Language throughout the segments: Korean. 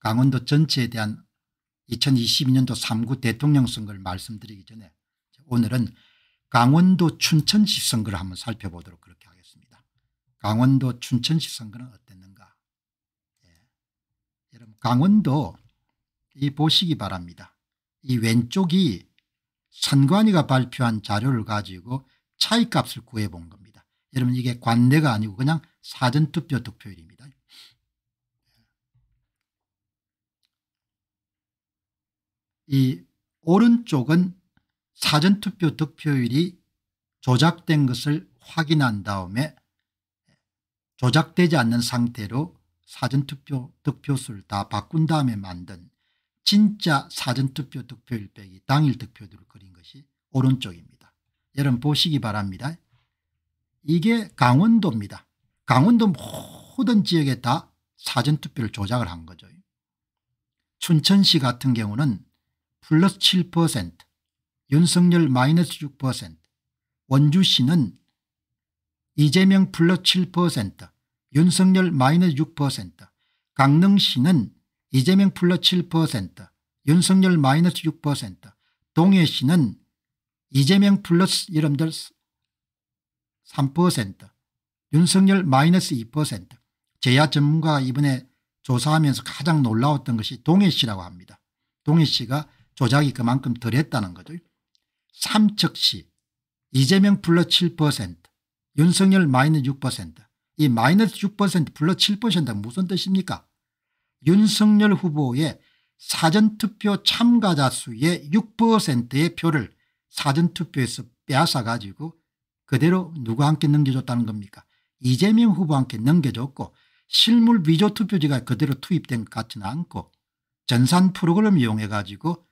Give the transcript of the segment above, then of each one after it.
강원도 전체에 대한 2022년도 3구 대통령 선거를 말씀드리기 전에 오늘은 강원도 춘천시 선거를 한번 살펴보도록 그렇게 하겠습니다. 강원도 춘천시 선거는 어땠는가 예. 여러분 강원도 이 보시기 바랍니다. 이 왼쪽이 선관위가 발표한 자료를 가지고 차이값을 구해본 겁니다. 여러분 이게 관내가 아니고 그냥 사전투표 득표율입니다. 이 오른쪽은 사전투표 득표율이 조작된 것을 확인한 다음에 조작되지 않는 상태로 사전투표 득표수를 다 바꾼 다음에 만든 진짜 사전투표 득표율 빼기 당일 득표율을 그린 것이 오른쪽입니다. 여러분 보시기 바랍니다. 이게 강원도입니다. 강원도 모든 지역에 다 사전투표를 조작을 한 거죠. 춘천시 같은 경우는 플러스 7%, 윤석열 마이너스 6%, 원주시는 이재명 플러스 7%, 윤석열 마이너스 6%, 강릉시는 이재명 플러스 7%, 윤석열 마이너스 6%, 동해시는 이재명 플러스 이름들 3%, 윤석열 마이너스 2%, 제야 전문가가 이번에 조사하면서 가장 놀라웠던 것이 동해시라고 합니다. 동해시가 조작이 그만큼 덜했다는 거죠. 삼척시 이재명 플러스 7% 윤석열 마이너스 6%이 마이너스 6% 플러스 7%가 무슨 뜻입니까 윤석열 후보의 사전투표 참가자 수의 6%의 표를 사전투표에서 빼앗아가지고 그대로 누구한테 넘겨줬다는 겁니까 이재명 후보한테 넘겨줬고 실물 위조 투표지가 그대로 투입된 것 같지는 않고 전산 프로그램 이용해 가지고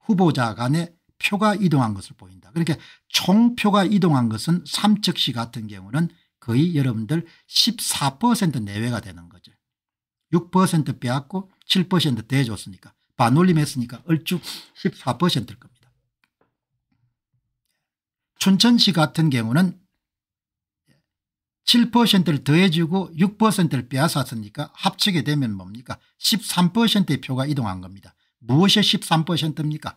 후보자 간의 표가 이동한 것을 보인다. 그렇게 총표가 이동한 것은 삼척시 같은 경우는 거의 여러분들 14% 내외가 되는 거죠. 6% 빼앗고 7% 대줬으니까 반올림했으니까 얼추 14%일 겁니다. 춘천시 같은 경우는 7%를 더해주고 6%를 빼앗았으니까 합치게 되면 뭡니까 13%의 표가 이동한 겁니다. 무엇의 13%입니까?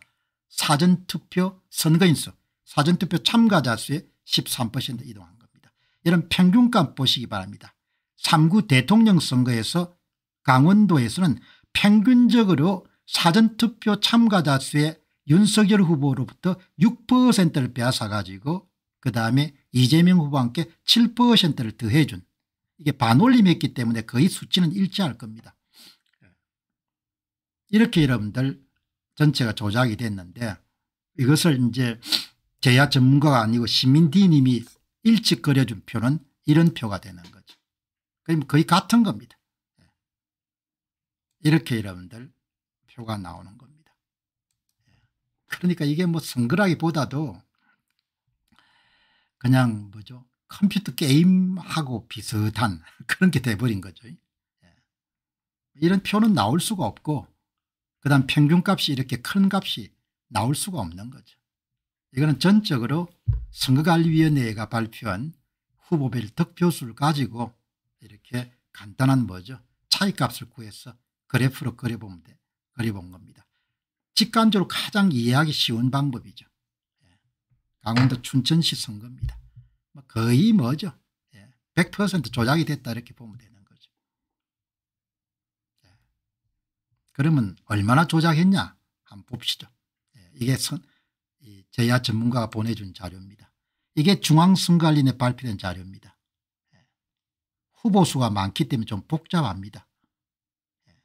사전투표 선거인수 사전투표 참가자 수의 13% 이동한 겁니다. 이런 평균값 보시기 바랍니다. 3구 대통령 선거에서 강원도에서는 평균적으로 사전투표 참가자 수의 윤석열 후보로부터 6%를 빼앗아가지고 그 다음에 이재명 후보와 함께 7%를 더해준 이게 반올림했기 때문에 거의 수치는 일치할 겁니다. 이렇게 여러분들 전체가 조작이 됐는데 이것을 이제 제야 전문가가 아니고 시민디님이 일찍 그려준 표는 이런 표가 되는 거죠. 그럼 거의 같은 겁니다. 예. 이렇게 여러분들 표가 나오는 겁니다. 예. 그러니까 이게 뭐 선거라기보다도 그냥 뭐죠 컴퓨터 게임하고 비슷한 그런 게 돼버린 거죠. 예. 이런 표는 나올 수가 없고 그 다음 평균값이 이렇게 큰 값이 나올 수가 없는 거죠. 이거는 전적으로 선거관리위원회가 발표한 후보별 득표수를 가지고 이렇게 간단한 뭐죠 차이값을 구해서 그래프로 그려보면 돼, 그려본 겁니다. 직관적으로 가장 이해하기 쉬운 방법이죠. 예. 강원도 춘천시 선거입니다. 뭐 거의 뭐죠 100% 예. 조작이 됐다 이렇게 보면 돼요. 그러면 얼마나 조작했냐 한번 봅시다. 예, 이게 선, 제야 전문가가 보내준 자료입니다. 이게 중앙선관리에 발표된 자료입니다. 예, 후보수가 많기 때문에 좀 복잡합니다. 예,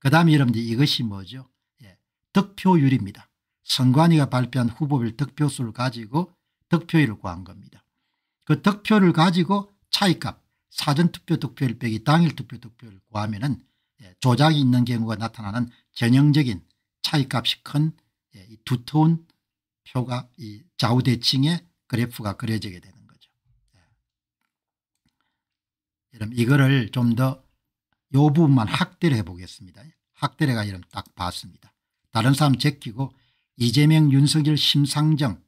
그 다음에 여러분들 이것이 뭐죠? 득표율입니다. 선관위가 발표한 후보별 득표수를 가지고 득표율을 구한 겁니다. 그 득표를 가지고 차이값 사전투표 득표율 빼기 당일 투표 득표율 구하면 은 예, 조작이 있는 경우가 나타나는 전형적인 차이값이 큰 예, 두터운 표가 이 좌우대칭의 그래프가 그려지게 되는 거죠. 그럼 예. 이거를 좀더이 부분만 학대를 해보겠습니다. 학대를 가 이름 딱 봤습니다. 다른 사람 제끼고 이재명 윤석열 심상정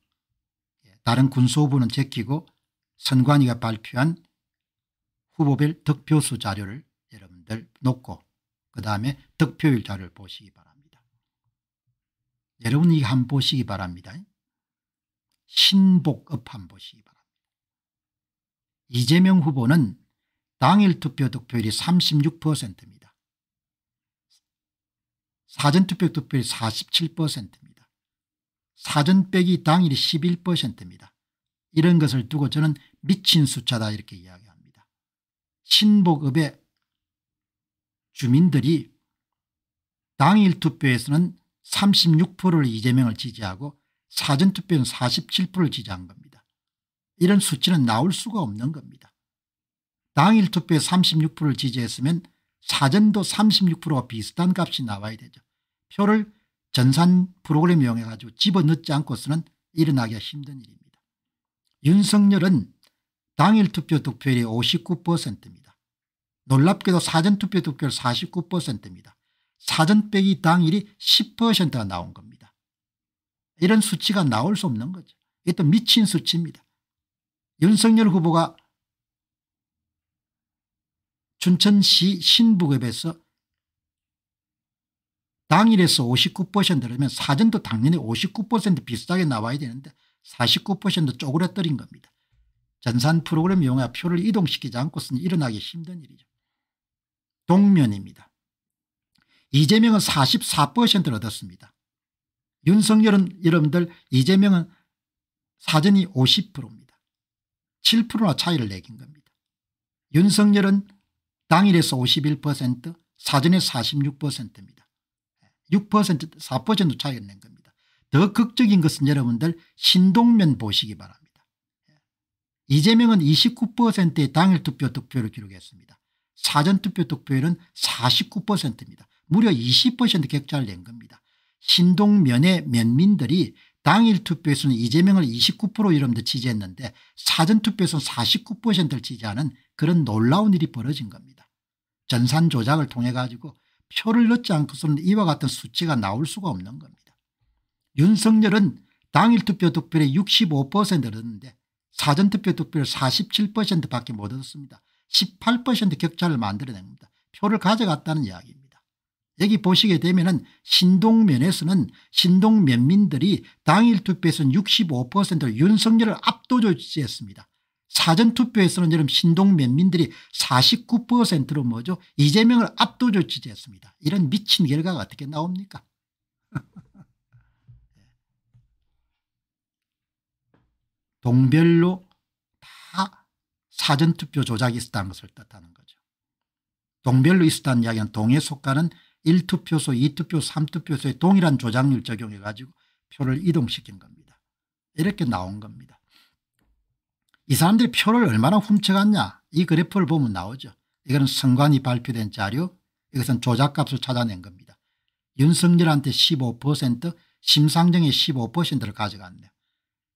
다른 군소부는 제끼고 선관위가 발표한 후보별 득표수 자료를 여러분들 놓고 그 다음에 득표율자를 보시기 바랍니다. 여러분 이거 한번 보시기 바랍니다. 신복업 한번 보시기 바랍니다. 이재명 후보는 당일 투표 득표율이 36%입니다. 사전투표 득표율이 47%입니다. 사전 빼기 당일이 11%입니다. 이런 것을 두고 저는 미친 숫자다 이렇게 이야기합니다. 신복읍의 주민들이 당일 투표에서는 36%를 이재명을 지지하고 사전투표는 47%를 지지한 겁니다. 이런 수치는 나올 수가 없는 겁니다. 당일 투표에 36%를 지지했으면 사전도 36%와 비슷한 값이 나와야 되죠. 표를 전산 프로그램 이용해 가지고 집어넣지 않고서는 일어나기가 힘든 일입니다. 윤석열은 당일 투표 득표율이 59%입니다. 놀랍게도 사전투표 득표율 49%입니다. 사전 빼기 당일이 10%가 나온 겁니다. 이런 수치가 나올 수 없는 거죠. 이것도 미친 수치입니다. 윤석열 후보가 춘천시 신북읍에서 당일에서 59%라면 사전도 당연히 59% 비슷하게 나와야 되는데 49%쪼그려뜨린 겁니다. 전산 프로그램 이용해 표를 이동시키지 않고서는 일어나기 힘든 일이죠. 동면입니다. 이재명은 44%를 얻었습니다. 윤석열은 여러분들 이재명은 사전이 50%입니다. 7%나 차이를 내긴 겁니다. 윤석열은 당일에서 51% 사전에 46%입니다. 6% 4% 차이를 낸 겁니다. 더 극적인 것은 여러분들 신동면 보시기 바랍니다. 이재명은 29%의 당일 투표 득표를 기록했습니다. 사전투표 득표율은 49%입니다. 무려 20% 격차를 낸 겁니다. 신동면의 면민들이 당일 투표에서는 이재명을 29% 이름도 지지했는데 사전투표에서는 49%를 지지하는 그런 놀라운 일이 벌어진 겁니다. 전산 조작을 통해 가지고 표를 넣지 않고서는 이와 같은 수치가 나올 수가 없는 겁니다. 윤석열은 당일 투표 득표율이 65%를 얻는데 사전투표 득표율 47% 밖에 못 얻었습니다. 18% 격차를 만들어냅니다. 표를 가져갔다는 이야기입니다. 여기 보시게 되면 은 신동면에서는 신동면민들이 당일 투표에서는 65%로 윤석열을 압도적으했습니다 사전투표에서는 여러분 신동면민들이 49%로 뭐죠 이재명을 압도적 지지했습니다. 이런 미친 결과가 어떻게 나옵니까 예. 동별로 사전투표 조작이 있었다는 것을 뜻하는 거죠. 동별로 있었다는 이야기는 동에 속하는 1투표소, 2투표, 3투표소의 동일한 조작률 적용해 가지고 표를 이동시킨 겁니다. 이렇게 나온 겁니다. 이 사람들이 표를 얼마나 훔쳐갔냐 이 그래프를 보면 나오죠. 이거는 선관위 발표된 자료 이것은 조작값을 찾아낸 겁니다. 윤석열한테 15% 심상정의 15%를 가져갔네요.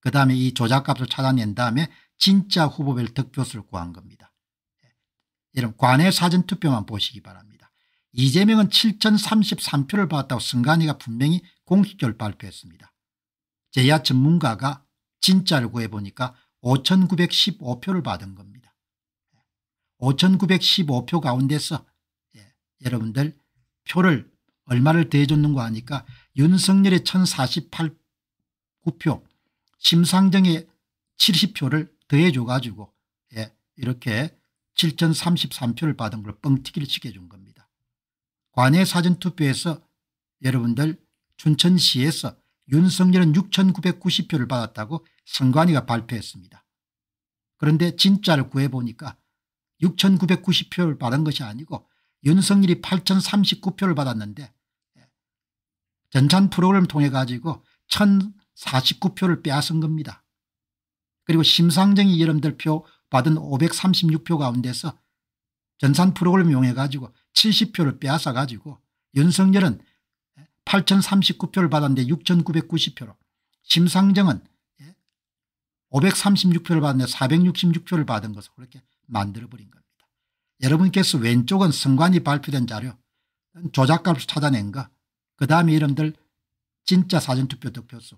그 다음에 이 조작값을 찾아낸 다음에 진짜 후보별 득표수를 구한 겁니다. 예. 여러분 관외 사전투표만 보시기 바랍니다. 이재명은 7,033표를 받았다고 승관이가 분명히 공식적으로 발표했습니다. 제야 전문가가 진짜를 구해보니까 5,915표를 받은 겁니다. 5,915표 예. 가운데서 예, 여러분들 표를 얼마를 대줬는가 하니까 윤석열의 1,048표, 심상정의 70표를 더해줘가지고 예, 이렇게 7,033표를 받은 걸 뻥튀기를 시켜준 겁니다. 관외 사전투표에서 여러분들 춘천시에서 윤석열은 6,990표를 받았다고 선관위가 발표했습니다. 그런데 진짜를 구해보니까 6,990표를 받은 것이 아니고 윤석열이 8,039표를 받았는데 예, 전산 프로그램 을 통해 가지고 1,049표를 빼앗은 겁니다. 그리고 심상정이 여러분들 표 받은 536표 가운데서 전산 프로그램 이용해 가지고 70표를 빼앗아 가지고 윤석열은 8,039표를 받았는데 6,990표로 심상정은 536표를 받았는데 466표를 받은 것을 그렇게 만들어버린 겁니다. 여러분께서 왼쪽은 선관위 발표된 자료 조작값을 찾아낸 거 그다음에 이름들 진짜 사전투표 득표수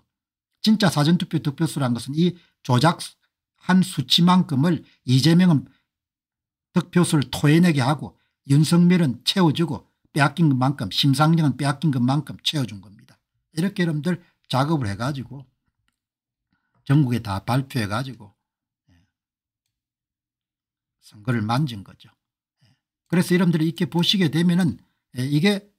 진짜 사전투표 득표수란 것은 이 조작한 수치만큼을 이재명은 득표수를 토해내게 하고 윤석열은 채워주고 빼앗긴 것만큼 심상정은 빼앗긴 것만큼 채워준 겁니다. 이렇게 여러분들 작업을 해가지고 전국에 다 발표해가지고 예, 선거를 만진 거죠. 예, 그래서 여러분들이 이렇게 보시게 되면은 예, 이게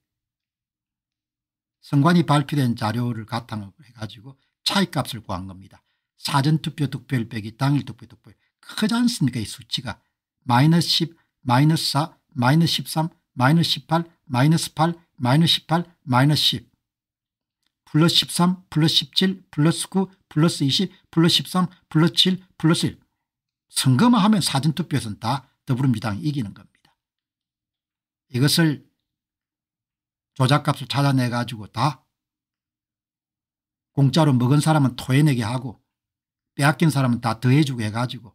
선관위 발표된 자료를 바탕으로 해가지고 차이값을 구한 겁니다. 사전투표 득표율 빼기 당일 투표 득표율 크지 않습니까 이 수치가 마이너스 10 마이너스 4 마이너스 13 마이너스 18 마이너스 8 마이너스 18 마이너스 10 플러스 13 플러스 17 플러스 9 플러스 20 플러스 13 플러스 7 플러스 1 선거만 하면 사전투표에서는 다 더불어민주당이 이기는 겁니다. 이것을 조작값을 찾아내 가지고 다 공짜로 먹은 사람은 토해내게 하고 빼앗긴 사람은 다 더해주고 해가지고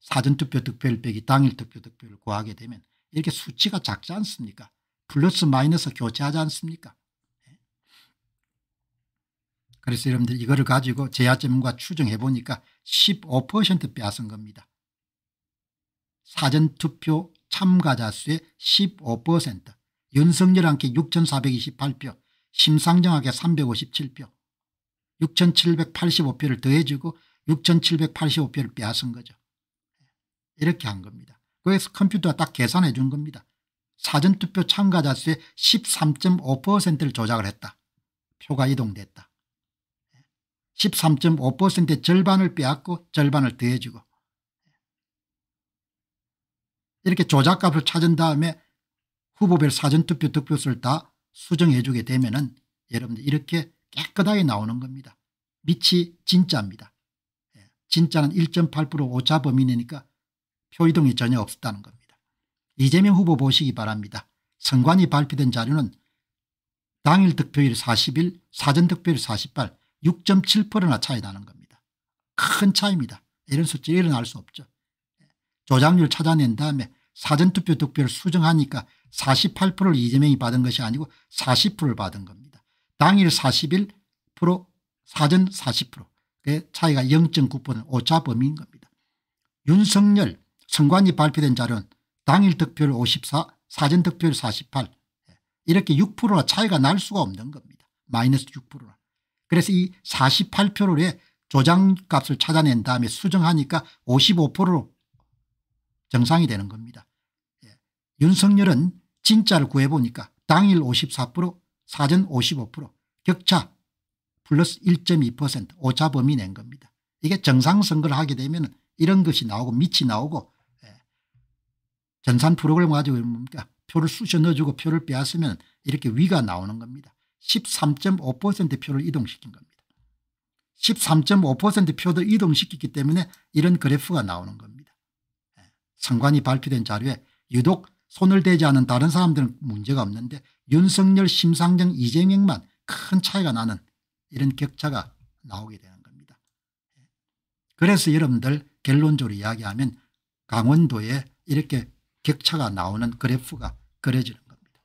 사전투표 득표율 빼기 당일 투표 득표율 구하게 되면 이렇게 수치가 작지 않습니까 플러스 마이너스 교체하지 않습니까 예. 그래서 여러분들 이거를 가지고 제야점과 추정해 보니까 15% 빼앗은 겁니다. 사전투표 참가자 수의 15% 윤석열 함께 6428표 심상정하게 357표 6785표를 더해주고 6,785표를 빼앗은 거죠. 이렇게 한 겁니다. 그래서 컴퓨터가 딱 계산해 준 겁니다. 사전투표 참가자 수의 13.5%를 조작을 했다. 표가 이동됐다. 13.5%의 절반을 빼앗고 절반을 더해주고 이렇게 조작값을 찾은 다음에 후보별 사전투표 득표수를 다 수정해 주게 되면 은 여러분들 이렇게 깨끗하게 나오는 겁니다. 밑이 진짜입니다. 진짜는 1.8% 오차 범위 내니까 표이동이 전혀 없었다는 겁니다. 이재명 후보 보시기 바랍니다. 선관위 발표된 자료는 당일 득표율 41, 사전 득표율 48, 6.7%나 차이 나는 겁니다. 큰 차이입니다. 이런 숫자 일어날 수 없죠. 조작률 찾아낸 다음에 사전투표 득표를 수정하니까 48%를 이재명이 받은 것이 아니고 40%를 받은 겁니다. 당일 41%, 사전 40%. 그 차이가 0.9%는 오차범위인 겁니다. 윤석열 선관위 발표된 자료는 당일 득표율 54 사전 득표율 48 이렇게 6%나 차이가 날 수가 없는 겁니다. 마이너스 6%나. 그래서 이4 8표 조장값을 찾아낸 다음에 수정하니까 55%로 정상이 되는 겁니다. 예. 윤석열은 진짜를 구해보니까 당일 54% 사전 55% 격차 플러스 1.2% 오차 범위 낸 겁니다. 이게 정상선거를 하게 되면 이런 것이 나오고 밑이 나오고 예, 전산 프로그램 가지고 뭡니까 표를 쑤셔 넣어주고 표를 빼앗으면 이렇게 위가 나오는 겁니다. 13.5% 표를 이동시킨 겁니다. 13.5% 표도 이동시켰기 때문에 이런 그래프가 나오는 겁니다. 상관이 예, 발표된 자료에 유독 손을 대지 않은 다른 사람들은 문제가 없는데 윤석열, 심상정, 이재명만 큰 차이가 나는 이런 격차가 나오게 되는 겁니다. 그래서 여러분들 결론적으로 이야기하면 강원도에 이렇게 격차가 나오는 그래프가 그려지는 겁니다.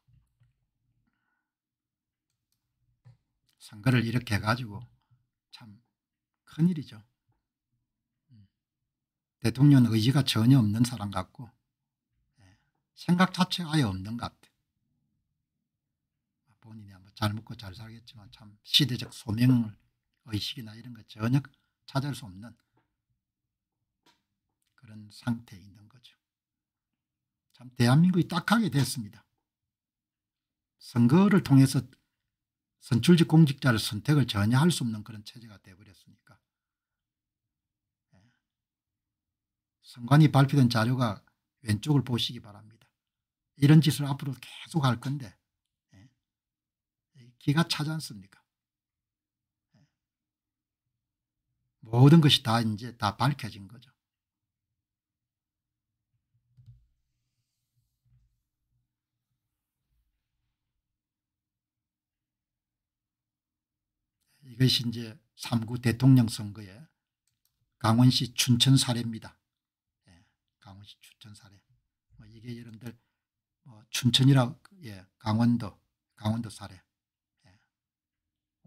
선거를 이렇게 해가지고 참 큰일이죠. 대통령 의지가 전혀 없는 사람 같고 예, 생각 자체가 아예 없는 것 같아. 요 본인이 잘 먹고 그 잘 살겠지만 참 시대적 소명을 의식이나 이런 것 전혀 찾을 수 없는 그런 상태에 있는 거죠. 참 대한민국이 딱하게 됐습니다. 선거를 통해서 선출직 공직자를 선택을 전혀 할 수 없는 그런 체제가 되어버렸으니까 예. 선관위 발표된 자료가 왼쪽을 보시기 바랍니다. 이런 짓을 앞으로 계속 할 건데 기가 차지 않습니까? 모든 것이 다 이제 다 밝혀진 거죠. 이것이 이제 3구 대통령 선거에 강원시 춘천 사례입니다. 예, 강원시 춘천 사례. 뭐 이게 여러분들 뭐 춘천이라 예, 강원도 강원도 사례.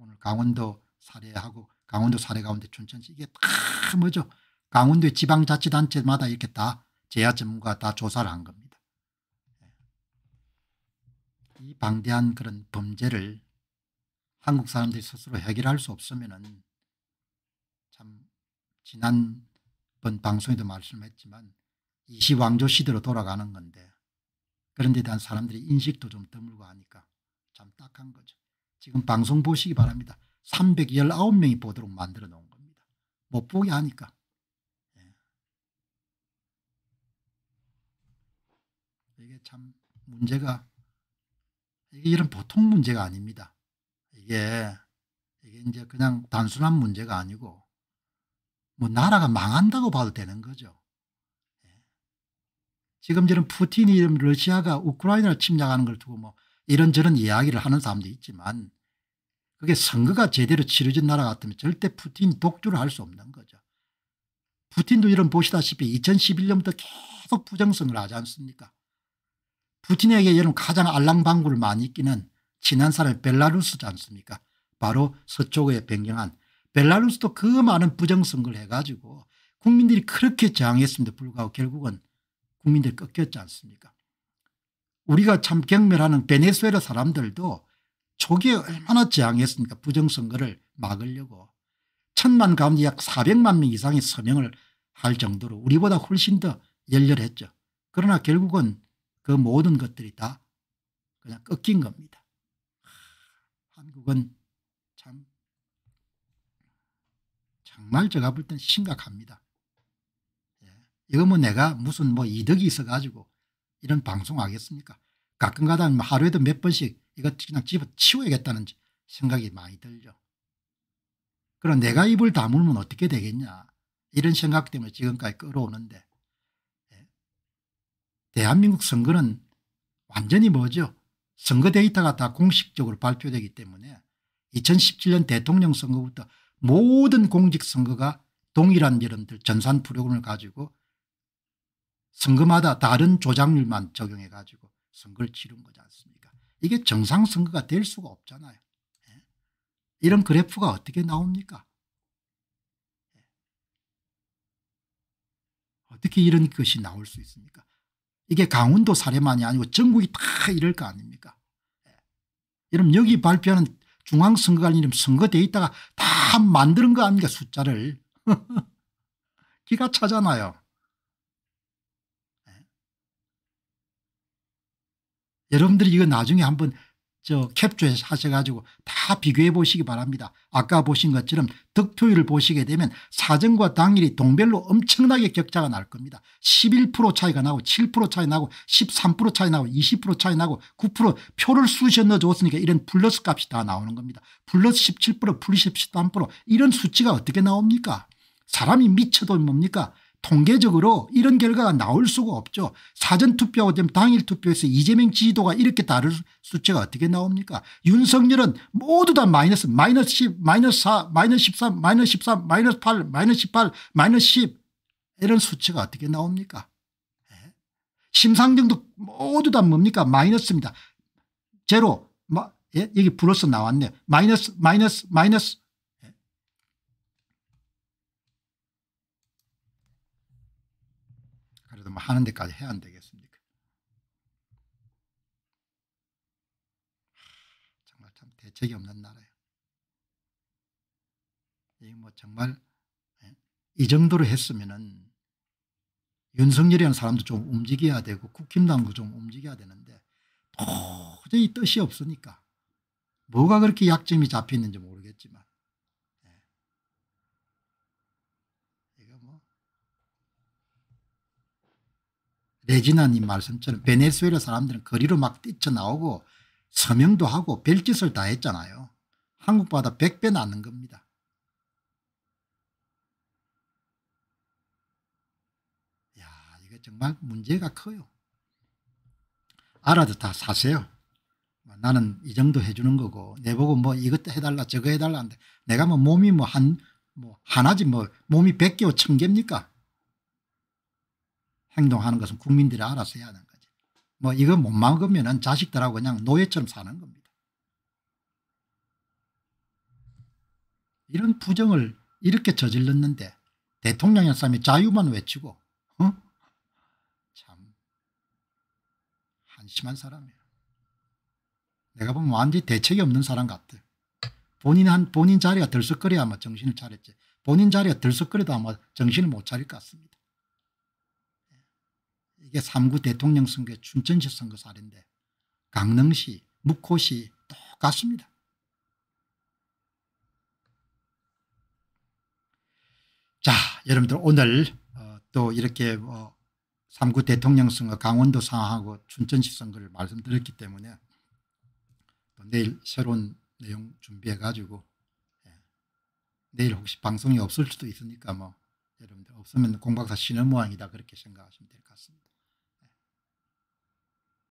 오늘 강원도 사례하고 강원도 사례 가운데 춘천시 이게 다 뭐죠 강원도의 지방자치단체마다 이렇게 다 제야 전문가 다 조사를 한 겁니다. 예. 이 방대한 그런 범죄를 한국 사람들이 스스로 해결할 수 없으면 참 지난번 방송에도 말씀했지만 이시왕조 시대로 돌아가는 건데 그런 데 대한 사람들이 인식도 좀 드물고 하니까 참 딱한 거죠. 지금 방송 보시기 바랍니다. 319명이 보도록 만들어 놓은 겁니다. 못 보게 하니까. 예. 이게 참 문제가 이게 이런 보통 문제가 아닙니다. 이게 이게 이제 그냥 단순한 문제가 아니고 뭐 나라가 망한다고 봐도 되는 거죠. 예. 지금 저런 푸틴이 러시아가 우크라이나를 침략하는 걸 두고 뭐 이런저런 이야기를 하는 사람도 있지만 그게 선거가 제대로 치러진 나라 같으면 절대 푸틴 독주를 할 수 없는 거죠. 푸틴도 여러 보시다시피 2011년부터 계속 부정성을 하지 않습니까 푸틴에게 여러분 가장 알랑방구를 많이 끼는 친한 사람이 벨라루스지 않습니까 바로 서쪽에 변경한 벨라루스도 그 많은 부정선거를 해가지고 국민들이 그렇게 저항했음에도 불구하고 결국은 국민들이 꺾였지 않습니까 우리가 참 경멸하는 베네수엘라 사람들도 초기에 얼마나 저항했습니까 부정선거를 막으려고 천만 가운데 약 400만 명 이상의 서명을 할 정도로 우리보다 훨씬 더 열렬했죠. 그러나 결국은 그 모든 것들이 다 그냥 꺾인 겁니다. 한국은 참 정말 제가 볼 땐 심각합니다. 예. 이거 뭐 내가 무슨 뭐 이득이 있어가지고 이런 방송하겠습니까 가끔가다 뭐 하루에도 몇 번씩 이거 그냥 집어치워야겠다는 생각이 많이 들죠. 그럼 내가 입을 다물면 어떻게 되겠냐 이런 생각 때문에 지금까지 끌어오는데 예. 대한민국 선거는 완전히 뭐죠 선거 데이터가 다 공식적으로 발표되기 때문에 2017년 대통령 선거부터 모든 공직선거가 동일한 이런 전산 프로그램을 가지고 선거마다 다른 조작률만 적용해 가지고 선거를 치른 거지 않습니까 이게 정상 선거가 될 수가 없잖아요. 예? 이런 그래프가 어떻게 나옵니까 예. 어떻게 이런 것이 나올 수 있습니까 이게 강원도 사례만이 아니고 전국이 다 이럴 거 아닙니까 예. 여러분 여기 발표하는 중앙선거관리님 선거 데이터가 다 만드는 거 아닙니까 숫자를 기가 차잖아요. 여러분들이 이거 나중에 한번 저 캡처하셔 가지고 다 비교해 보시기 바랍니다. 아까 보신 것처럼 득표율을 보시게 되면 사전과 당일이 동별로 엄청나게 격차가 날 겁니다. 11% 차이가 나고 7% 차이 나고 13% 차이 나고 20% 차이 나고 9% 표를 수셔 넣어줬으니까 이런 플러스 값이 다 나오는 겁니다. 플러스 17% 플러스 13% 이런 수치가 어떻게 나옵니까 사람이 미쳐도 뭡니까 통계적으로 이런 결과가 나올 수가 없죠. 사전투표하고 당일 투표에서 이재명 지지도가 이렇게 다를 수치가 어떻게 나옵니까 윤석열은 모두 다 마이너스 마이너스 10 마이너스 4 마이너스 13 마이너스 13 마이너스 8 마이너스 18 마이너스 10 이런 수치가 어떻게 나옵니까 네. 심상정도 모두 다 뭡니까 마이너스입니다. 제로 마, 예? 여기 플러스 나왔네요. 마이너스 마이너스 마이너스 하는 데까지 해야 안 되겠습니까? 정말 참 대책이 없는 나라예요. 이뭐 정말 예, 이 정도로 했으면은 윤석열이라는 사람도 좀 움직여야 되고 국힘당도 좀 움직여야 되는데 도저히 뜻이 없으니까 뭐가 그렇게 약점이 잡혀 있는지 모르겠지만 배진환님 말씀처럼 베네수엘라 사람들은 거리로 막 뛰쳐나오고 서명도 하고 별짓을 다 했잖아요. 한국보다 100배 나는 겁니다. 야, 이거 정말 문제가 커요. 알아도 다 사세요. 뭐 나는 이 정도 해주는 거고 내보고 뭐 이것도 해달라 저거 해달라 하는데 내가 뭐 몸이 뭐 한뭐 뭐 하나지 뭐 몸이 100개고 1 0개입니까 행동하는 것은 국민들이 알아서 해야 하는 거지. 뭐 이거 못 막으면 자식들하고 그냥 노예처럼 사는 겁니다. 이런 부정을 이렇게 저질렀는데 대통령의 사이 자유만 외치고 어? 참 한심한 사람이에 내가 보면 완전히 대책이 없는 사람 같아. 본인 한 본인 자리가 들썩거려야 아마 정신을 차렸지. 본인 자리가 들썩거려도 아마 정신을 못 차릴 것 같습니다. 이게 3구 대통령 선거 의 춘천시 선거 사례인데 강릉시 묵호시 똑같습니다. 자 여러분들 오늘 어, 또 이렇게 3구 어, 대통령 선거 강원도 상황하고 춘천시 선거를 말씀드렸기 때문에 또 내일 새로운 내용 준비해 가지고 예, 내일 혹시 방송이 없을 수도 있으니까 뭐 여러분들 없으면 공박사 신의 모양이다 그렇게 생각하시면 될 것 같습니다.